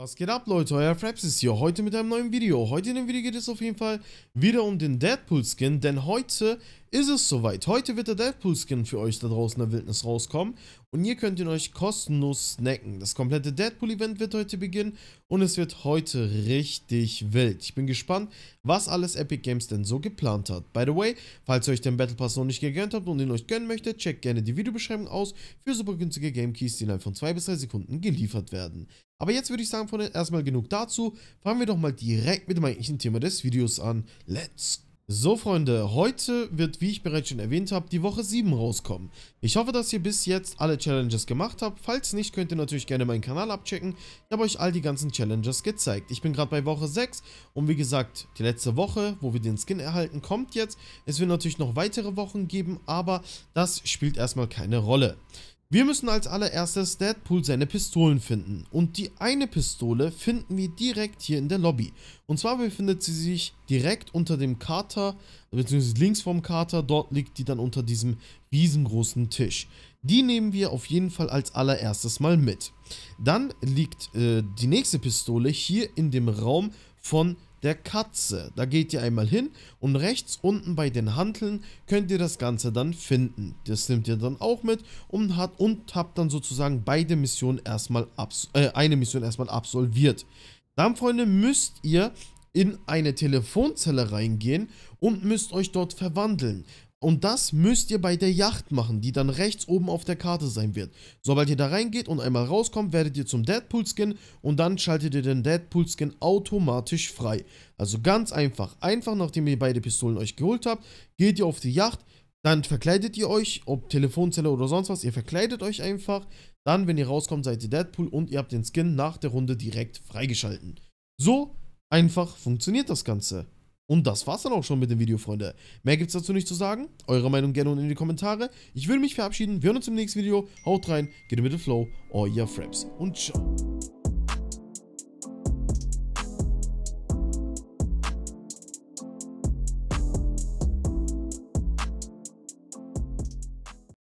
Was geht ab Leute, euer Fraps ist hier, heute mit einem neuen Video. Heute in dem Video geht es auf jeden Fall wieder um den Deadpool Skin, denn heute ist es soweit. Heute wird der Deadpool-Skin für euch da draußen in der Wildnis rauskommen und ihr könnt ihn euch kostenlos snacken. Das komplette Deadpool-Event wird heute beginnen und es wird heute richtig wild. Ich bin gespannt, was alles Epic Games denn so geplant hat. By the way, falls ihr euch den Battle Pass noch nicht gegönnt habt und ihn euch gönnen möchtet, checkt gerne die Videobeschreibung aus für super günstige Game Keys, die innerhalb von 2 bis 3 Sekunden geliefert werden. Aber jetzt würde ich sagen, Freunde, erstmal genug dazu. Fangen wir doch mal direkt mit dem eigentlichen Thema des Videos an. Let's go! So Freunde, heute wird, wie ich bereits schon erwähnt habe, die Woche 7 rauskommen. Ich hoffe, dass ihr bis jetzt alle Challenges gemacht habt. Falls nicht, könnt ihr natürlich gerne meinen Kanal abchecken. Ich habe euch all die ganzen Challenges gezeigt. Ich bin gerade bei Woche 6 und wie gesagt, die letzte Woche, wo wir den Skin erhalten, kommt jetzt. Es wird natürlich noch weitere Wochen geben, aber das spielt erstmal keine Rolle. Wir müssen als allererstes Deadpool seine Pistolen finden. Und die eine Pistole finden wir direkt hier in der Lobby. Und zwar befindet sie sich direkt unter dem Kater, beziehungsweise links vom Kater. Dort liegt die dann unter diesem riesengroßen Tisch. Die nehmen wir auf jeden Fall als allererstes mal mit. Dann liegt äh, die nächste Pistole hier in dem Raum von der Katze. Da geht ihr einmal hin und rechts unten bei den Hanteln könnt ihr das Ganze dann finden. Das nehmt ihr dann auch mit und, hat, und habt dann sozusagen beide Missionen erstmal äh, eine Mission erstmal absolviert. Dann, Freunde, müsst ihr in eine Telefonzelle reingehen und müsst euch dort verwandeln. Und das müsst ihr bei der Yacht machen, die dann rechts oben auf der Karte sein wird. Sobald ihr da reingeht und einmal rauskommt, werdet ihr zum Deadpool-Skin und dann schaltet ihr den Deadpool-Skin automatisch frei. Also ganz einfach. Einfach, nachdem ihr beide Pistolen euch geholt habt, geht ihr auf die Yacht, dann verkleidet ihr euch, ob Telefonzelle oder sonst was, ihr verkleidet euch einfach. Dann, wenn ihr rauskommt, seid ihr Deadpool und ihr habt den Skin nach der Runde direkt freigeschalten. So einfach funktioniert das Ganze. Und das war's dann auch schon mit dem Video, Freunde. Mehr gibt's dazu nicht zu sagen. Eure Meinung gerne unten in die Kommentare. Ich würde mich verabschieden. Wir hören uns im nächsten Video. Haut rein, geht mit dem Flow, euer Fraps und ciao.